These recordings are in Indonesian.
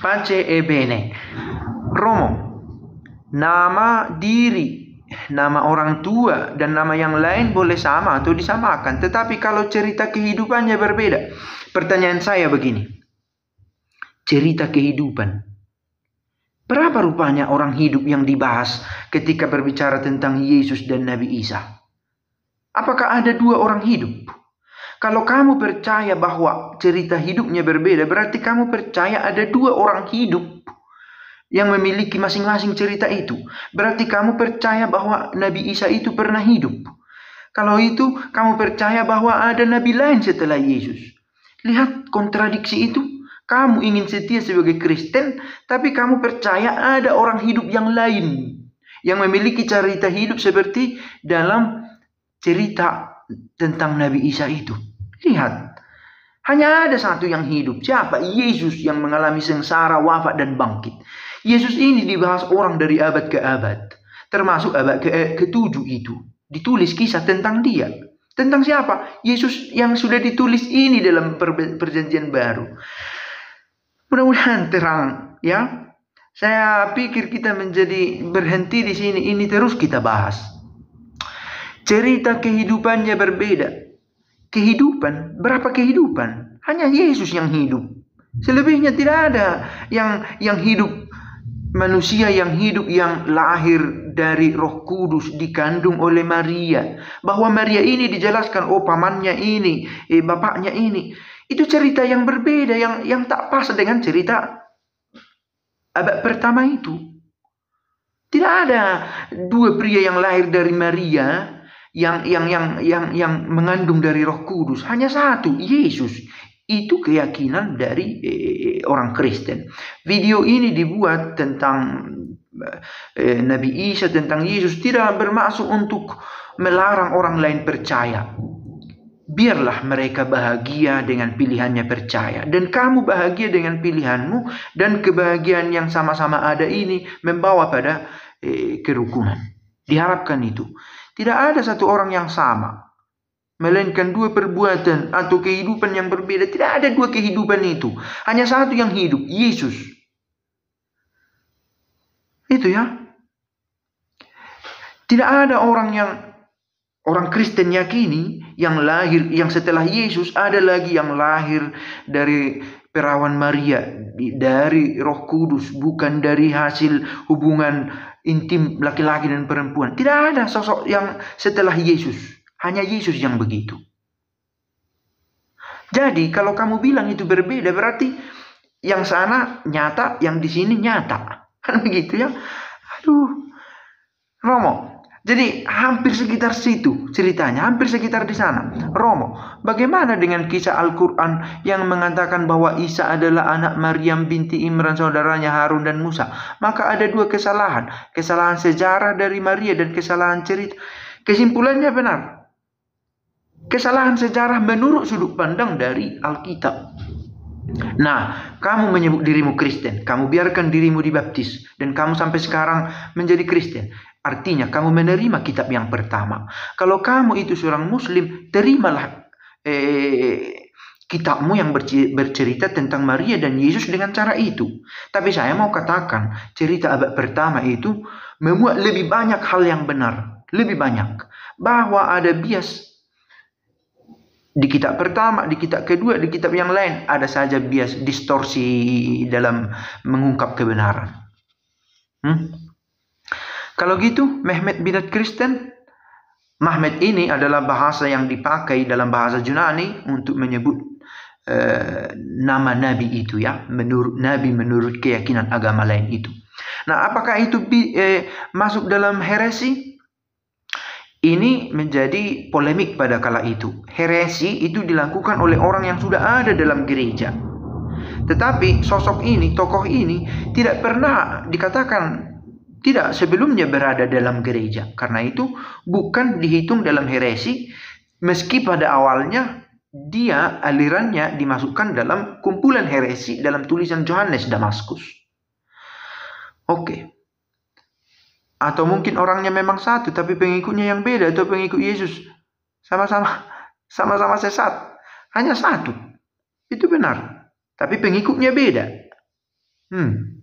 pace e bene. Romo, nama diri, nama orang tua, dan nama yang lain boleh sama atau disamakan. Tetapi kalau cerita kehidupannya berbeda. Pertanyaan saya begini. Cerita kehidupan. Berapa rupanya orang hidup yang dibahas ketika berbicara tentang Yesus dan Nabi Isa? Apakah ada dua orang hidup? Kalau kamu percaya bahwa cerita hidupnya berbeda, berarti kamu percaya ada dua orang hidup yang memiliki masing-masing cerita itu. Berarti kamu percaya bahwa Nabi Isa itu pernah hidup. Kalau itu, kamu percaya bahwa ada nabi lain setelah Yesus. Lihat kontradiksi itu. Kamu ingin setia sebagai Kristen, tapi kamu percaya ada orang hidup yang lain yang memiliki cerita hidup seperti dalam cerita tentang Nabi Isa itu. Lihat, hanya ada satu yang hidup. Siapa? Yesus yang mengalami sengsara, wafat, dan bangkit. Yesus ini dibahas orang dari abad ke abad. Termasuk abad ke eh, ketujuh itu. Ditulis kisah tentang dia. Tentang siapa? Yesus yang sudah ditulis ini dalam perjanjian baru. Mudah-mudahan terang ya. Saya pikir kita menjadi berhenti di sini. Ini terus kita bahas. Cerita kehidupannya berbeda kehidupan. Berapa kehidupan? Hanya Yesus yang hidup. Selebihnya tidak ada yang yang hidup manusia yang hidup yang lahir dari Roh Kudus dikandung oleh Maria. Bahwa Maria ini dijelaskan oh pamannya ini, eh bapaknya ini. Itu cerita yang berbeda yang yang tak pas dengan cerita abad pertama itu. Tidak ada dua pria yang lahir dari Maria yang yang yang yang yang mengandung dari Roh Kudus hanya satu, Yesus. Itu keyakinan dari eh, orang Kristen. Video ini dibuat tentang eh, Nabi Isa tentang Yesus tidak bermaksud untuk melarang orang lain percaya. Biarlah mereka bahagia dengan pilihannya percaya dan kamu bahagia dengan pilihanmu dan kebahagiaan yang sama-sama ada ini membawa pada eh, kerukunan. Diharapkan itu. Tidak ada satu orang yang sama. Melainkan dua perbuatan atau kehidupan yang berbeda. Tidak ada dua kehidupan itu. Hanya satu yang hidup, Yesus. Itu ya. Tidak ada orang yang orang Kristen yakini yang lahir yang setelah Yesus ada lagi yang lahir dari perawan Maria dari Roh Kudus bukan dari hasil hubungan intim laki-laki dan perempuan. Tidak ada sosok yang setelah Yesus. Hanya Yesus yang begitu. Jadi kalau kamu bilang itu berbeda berarti yang sana nyata, yang di sini nyata. Kan begitu ya? Aduh. Romo, jadi hampir sekitar situ ceritanya, hampir sekitar di sana. Romo, bagaimana dengan kisah Al-Quran yang mengatakan bahwa Isa adalah anak Maryam binti Imran saudaranya Harun dan Musa? Maka ada dua kesalahan. Kesalahan sejarah dari Maria dan kesalahan cerita. Kesimpulannya benar. Kesalahan sejarah menurut sudut pandang dari Alkitab. Nah, kamu menyebut dirimu Kristen, kamu biarkan dirimu dibaptis, dan kamu sampai sekarang menjadi Kristen. Artinya kamu menerima kitab yang pertama. Kalau kamu itu seorang muslim, terimalah eh, kitabmu yang bercerita tentang Maria dan Yesus dengan cara itu. Tapi saya mau katakan, cerita abad pertama itu memuat lebih banyak hal yang benar, lebih banyak. Bahwa ada bias di kitab pertama, di kitab kedua, di kitab yang lain ada saja bias distorsi dalam mengungkap kebenaran. Hmm? Kalau gitu, Mehmet Bidat Kristen, Mehmet ini adalah bahasa yang dipakai dalam bahasa Yunani untuk menyebut uh, nama Nabi itu ya, menurut Nabi menurut keyakinan agama lain itu. Nah, apakah itu eh, masuk dalam heresi? Ini menjadi polemik pada kala itu. Heresi itu dilakukan oleh orang yang sudah ada dalam gereja. Tetapi sosok ini, tokoh ini tidak pernah dikatakan tidak sebelumnya berada dalam gereja. Karena itu bukan dihitung dalam heresi meski pada awalnya dia alirannya dimasukkan dalam kumpulan heresi dalam tulisan Yohanes Damaskus. Oke. Okay. Atau mungkin orangnya memang satu tapi pengikutnya yang beda atau pengikut Yesus sama-sama sama-sama sesat. Hanya satu. Itu benar. Tapi pengikutnya beda. Hmm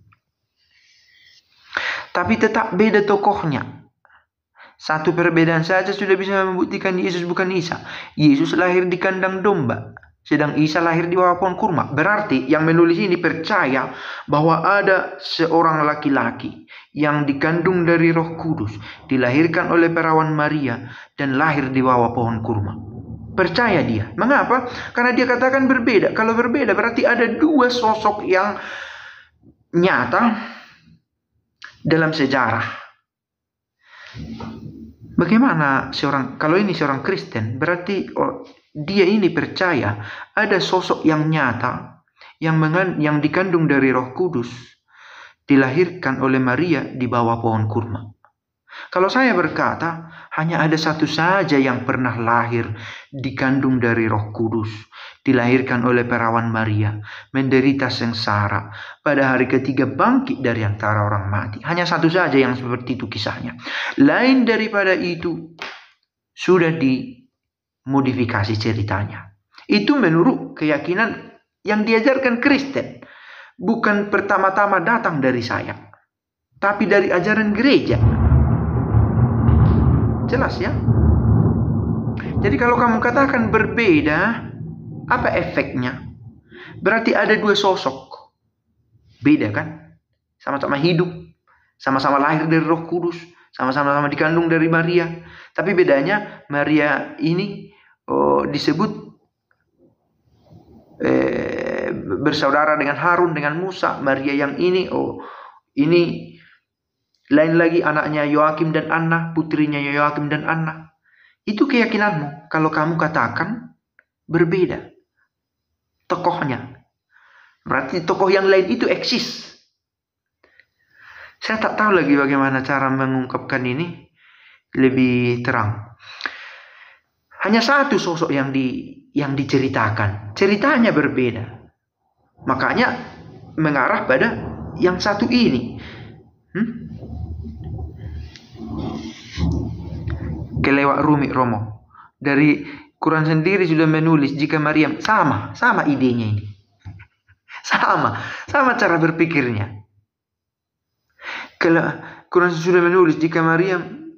tapi tetap beda tokohnya. Satu perbedaan saja sudah bisa membuktikan Yesus bukan Isa. Yesus lahir di kandang domba, sedang Isa lahir di bawah pohon kurma. Berarti yang menulis ini percaya bahwa ada seorang laki-laki yang dikandung dari Roh Kudus, dilahirkan oleh perawan Maria dan lahir di bawah pohon kurma. Percaya dia. Mengapa? Karena dia katakan berbeda. Kalau berbeda berarti ada dua sosok yang nyata dalam sejarah. Bagaimana seorang kalau ini seorang Kristen berarti oh, dia ini percaya ada sosok yang nyata yang mengan, yang dikandung dari Roh Kudus dilahirkan oleh Maria di bawah pohon kurma. Kalau saya berkata, hanya ada satu saja yang pernah lahir, dikandung dari Roh Kudus, dilahirkan oleh perawan Maria, menderita sengsara, pada hari ketiga bangkit dari antara orang mati. Hanya satu saja yang seperti itu kisahnya. Lain daripada itu, sudah dimodifikasi ceritanya. Itu menurut keyakinan yang diajarkan Kristen, bukan pertama-tama datang dari saya, tapi dari ajaran gereja. Jelas ya? Jadi kalau kamu katakan berbeda, apa efeknya? Berarti ada dua sosok. Beda kan? Sama-sama hidup, sama-sama lahir dari Roh Kudus, sama-sama dikandung dari Maria. Tapi bedanya Maria ini oh, disebut eh, bersaudara dengan Harun, dengan Musa. Maria yang ini, oh ini lain lagi anaknya Yoakim dan Anna, putrinya Yoakim dan Anna. Itu keyakinanmu kalau kamu katakan berbeda tokohnya. Berarti tokoh yang lain itu eksis. Saya tak tahu lagi bagaimana cara mengungkapkan ini lebih terang. Hanya satu sosok yang di yang diceritakan. Ceritanya berbeda. Makanya mengarah pada yang satu ini. Hmm? Kelewat rumit Romo. Dari Quran sendiri sudah menulis jika Maryam sama, sama idenya ini. sama, sama cara berpikirnya. Kalau Quran sudah menulis jika Maryam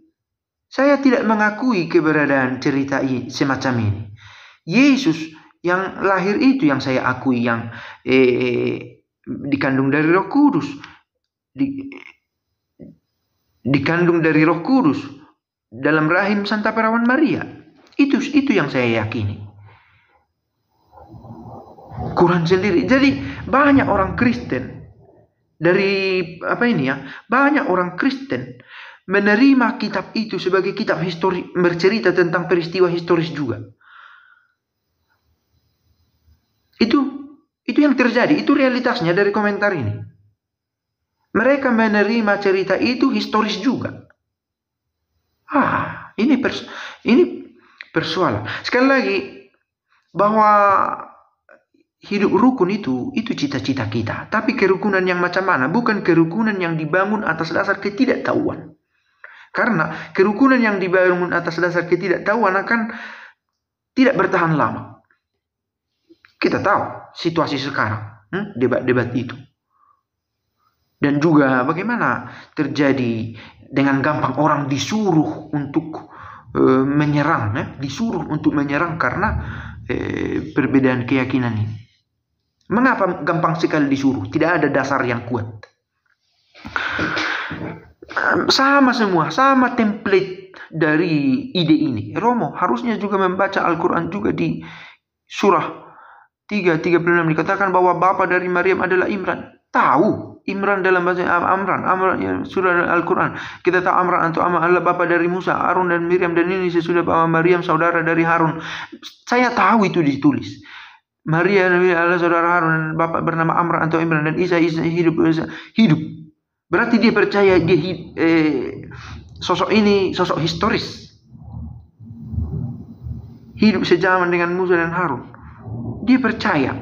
saya tidak mengakui keberadaan cerita ini semacam ini. Yesus yang lahir itu yang saya akui yang eh, dikandung dari Roh Kudus di, dikandung dari Roh Kudus dalam rahim Santa Perawan Maria. Itu itu yang saya yakini. Quran sendiri. Jadi banyak orang Kristen dari apa ini ya? Banyak orang Kristen menerima kitab itu sebagai kitab histori bercerita tentang peristiwa historis juga. Itu itu yang terjadi, itu realitasnya dari komentar ini. Mereka menerima cerita itu historis juga. Ah, ini pers ini persoalan. Sekali lagi bahwa hidup rukun itu itu cita-cita kita, tapi kerukunan yang macam mana? Bukan kerukunan yang dibangun atas dasar ketidaktahuan. Karena kerukunan yang dibangun atas dasar ketidaktahuan akan tidak bertahan lama. Kita tahu situasi sekarang, hmm, debat-debat itu. Dan juga bagaimana terjadi dengan gampang orang disuruh untuk e, menyerang, ya? disuruh untuk menyerang karena e, perbedaan keyakinan ini. Mengapa gampang sekali disuruh? Tidak ada dasar yang kuat. Sama semua, sama template dari ide ini. Romo harusnya juga membaca Al-Quran juga di surah 3, dikatakan bahwa Bapa dari Maryam adalah Imran. Tahu, Imran dalam bahasa Amran, Amran ya, surah Al-Qur'an. Kita tahu Amran atau Amran adalah bapak dari Musa, Harun dan Miriam dan ini sesudah bapak Maryam saudara dari Harun. Saya tahu itu ditulis. Maria Nabi Allah saudara Harun dan bapak bernama Amran atau Imran dan Isa, Isa hidup Isa, hidup. Berarti dia percaya dia eh, sosok ini sosok historis. Hidup sejaman dengan Musa dan Harun. Dia percaya.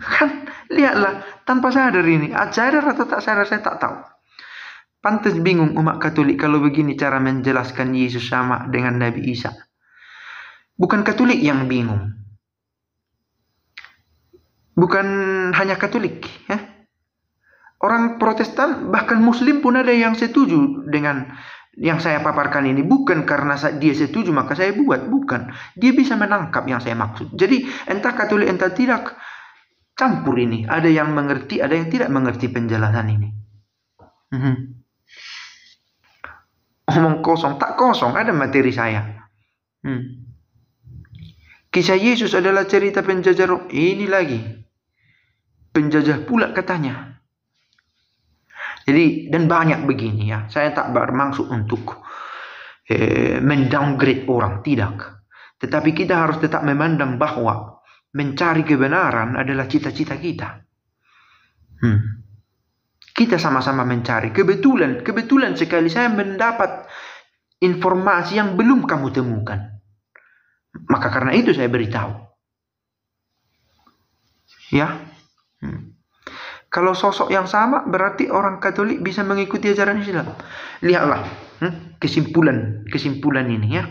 Kan Lihatlah, tanpa sadar ini, ajaran atau tak sadar saya tak tahu. Pantas bingung umat Katolik kalau begini cara menjelaskan Yesus sama dengan Nabi Isa. Bukan Katolik yang bingung. Bukan hanya Katolik, ya. Orang Protestan bahkan Muslim pun ada yang setuju dengan yang saya paparkan ini bukan karena dia setuju maka saya buat bukan dia bisa menangkap yang saya maksud jadi entah katolik entah tidak campur ini. Ada yang mengerti, ada yang tidak mengerti penjelasan ini. Hmm. Omong kosong, tak kosong, ada materi saya. Hmm. Kisah Yesus adalah cerita penjajah roh. Ini lagi. Penjajah pula katanya. Jadi, dan banyak begini ya. Saya tak bermaksud untuk eh, mendowngrade orang. Tidak. Tetapi kita harus tetap memandang bahwa mencari kebenaran adalah cita-cita kita. Hmm. Kita sama-sama mencari. Kebetulan, kebetulan sekali saya mendapat informasi yang belum kamu temukan. Maka karena itu saya beritahu. Ya. Hmm. Kalau sosok yang sama berarti orang Katolik bisa mengikuti ajaran Islam. Lihatlah hmm, kesimpulan kesimpulan ini ya.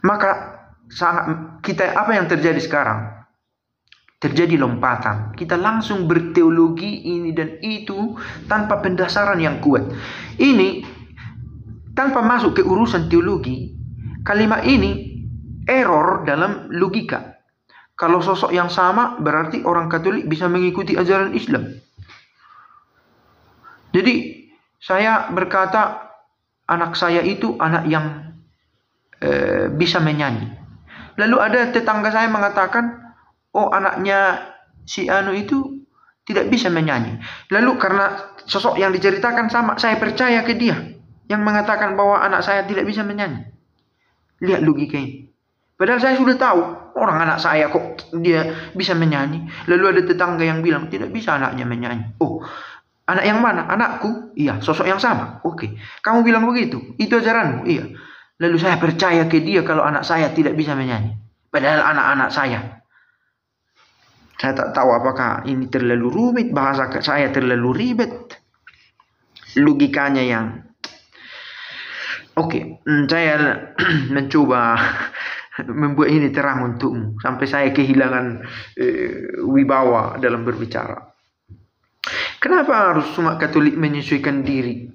Maka saat kita apa yang terjadi sekarang? Terjadi lompatan. Kita langsung berteologi ini dan itu tanpa pendasaran yang kuat. Ini tanpa masuk ke urusan teologi, kalimat ini error dalam logika. Kalau sosok yang sama berarti orang Katolik bisa mengikuti ajaran Islam. Jadi saya berkata anak saya itu anak yang eh, bisa menyanyi. Lalu ada tetangga saya mengatakan, oh anaknya si Anu itu tidak bisa menyanyi. Lalu karena sosok yang diceritakan sama, saya percaya ke dia yang mengatakan bahwa anak saya tidak bisa menyanyi. Lihat logika ini. Padahal saya sudah tahu orang anak saya kok dia bisa menyanyi. Lalu ada tetangga yang bilang tidak bisa anaknya menyanyi. Oh, anak yang mana? Anakku? Iya, sosok yang sama. Oke. Kamu bilang begitu. Itu ajaranmu. Iya. Lalu saya percaya ke dia kalau anak saya tidak bisa menyanyi. Padahal anak-anak saya. Saya tak tahu apakah ini terlalu rumit, bahasa saya terlalu ribet. Logikanya yang... Oke, okay, hmm, saya mencoba membuat ini terang untukmu. Sampai saya kehilangan eh, wibawa dalam berbicara. Kenapa harus umat katolik menyesuaikan diri?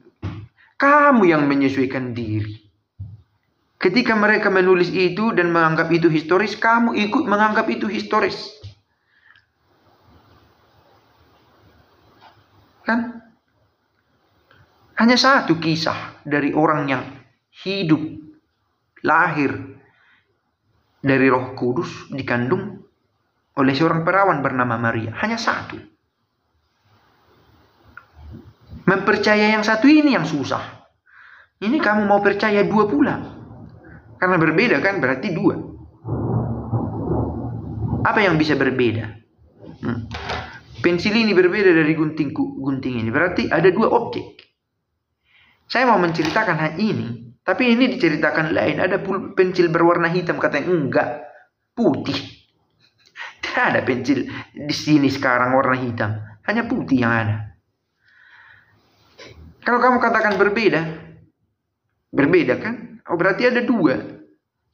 Kamu yang menyesuaikan diri. Ketika mereka menulis itu dan menganggap itu historis, kamu ikut menganggap itu historis. Kan? Hanya satu kisah dari orang yang hidup, lahir dari roh kudus, dikandung oleh seorang perawan bernama Maria. Hanya satu. Mempercaya yang satu ini yang susah. Ini kamu mau percaya dua pula. Karena berbeda kan berarti dua. Apa yang bisa berbeda? Hmm. Pensil ini berbeda dari gunting gunting ini. Berarti ada dua objek. Saya mau menceritakan hal ini, tapi ini diceritakan lain. Ada pensil berwarna hitam katanya enggak putih. Tidak ada pensil di sini sekarang warna hitam, hanya putih yang ada. Kalau kamu katakan berbeda, berbeda kan? Oh berarti ada dua.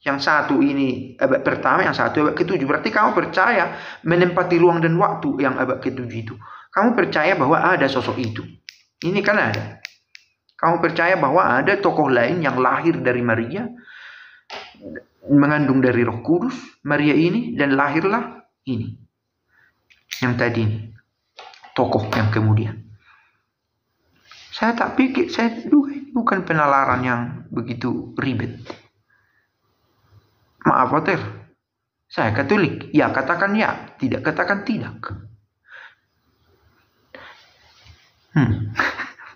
Yang satu ini abad pertama, yang satu abad ketujuh. Berarti kamu percaya menempati ruang dan waktu yang abad ketujuh itu. Kamu percaya bahwa ada sosok itu. Ini kan ada. Kamu percaya bahwa ada tokoh lain yang lahir dari Maria, mengandung dari Roh Kudus, Maria ini, dan lahirlah ini. Yang tadi ini. Tokoh yang kemudian. Saya tak pikir, saya duh, ini bukan penalaran yang begitu ribet. Maaf, Hotel. Saya Katolik. Ya, katakan ya. Tidak, katakan tidak. Hmm.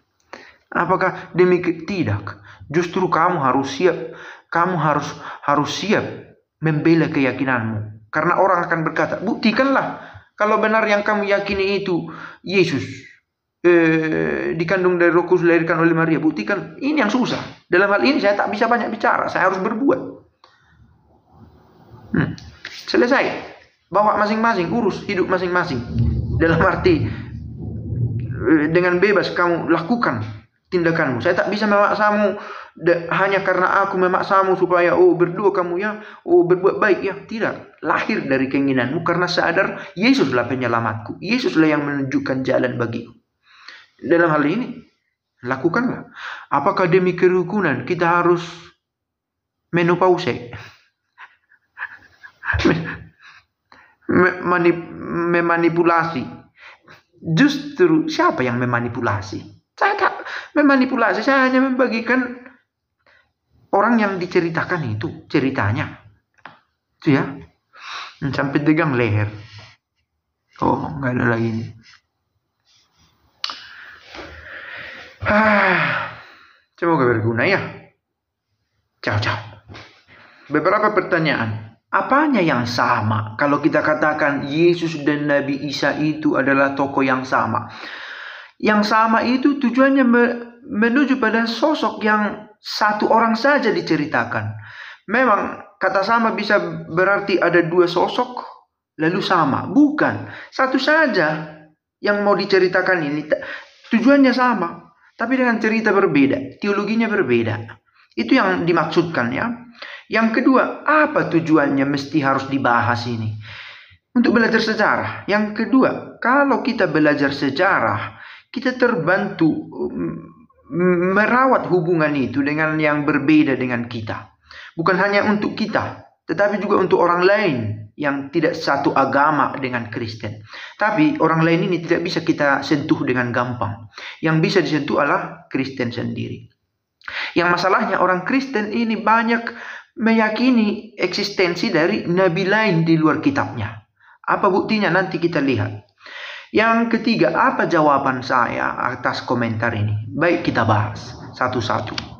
Apakah demikian? Tidak. Justru kamu harus siap. Kamu harus harus siap membela keyakinanmu. Karena orang akan berkata, buktikanlah kalau benar yang kamu yakini itu Yesus eh, dikandung dari roh kudus dilahirkan oleh Maria buktikan ini yang susah dalam hal ini saya tak bisa banyak bicara saya harus berbuat hmm. selesai bawa masing-masing urus hidup masing-masing dalam arti eh, dengan bebas kamu lakukan tindakanmu saya tak bisa memaksamu hanya karena aku memaksamu supaya oh berdua kamu ya oh berbuat baik ya tidak lahir dari keinginanmu karena sadar Yesuslah penyelamatku Yesuslah yang menunjukkan jalan bagiku dalam hal ini lakukanlah apakah demi kerukunan kita harus menopause memanip memanipulasi justru siapa yang memanipulasi saya tak memanipulasi saya hanya membagikan orang yang diceritakan itu ceritanya itu ya sampai tegang leher oh nggak ada lagi Ah, semoga berguna ya. Ciao, ciao. Beberapa pertanyaan. Apanya yang sama kalau kita katakan Yesus dan Nabi Isa itu adalah tokoh yang sama? Yang sama itu tujuannya menuju pada sosok yang satu orang saja diceritakan. Memang kata sama bisa berarti ada dua sosok lalu sama. Bukan. Satu saja yang mau diceritakan ini. Tujuannya sama tapi dengan cerita berbeda, teologinya berbeda. Itu yang dimaksudkan ya. Yang kedua, apa tujuannya mesti harus dibahas ini? Untuk belajar sejarah. Yang kedua, kalau kita belajar sejarah, kita terbantu mm, merawat hubungan itu dengan yang berbeda dengan kita. Bukan hanya untuk kita, tetapi juga untuk orang lain yang tidak satu agama dengan Kristen. Tapi orang lain ini tidak bisa kita sentuh dengan gampang. Yang bisa disentuh adalah Kristen sendiri. Yang masalahnya orang Kristen ini banyak meyakini eksistensi dari nabi lain di luar kitabnya. Apa buktinya nanti kita lihat. Yang ketiga, apa jawaban saya atas komentar ini? Baik kita bahas satu-satu.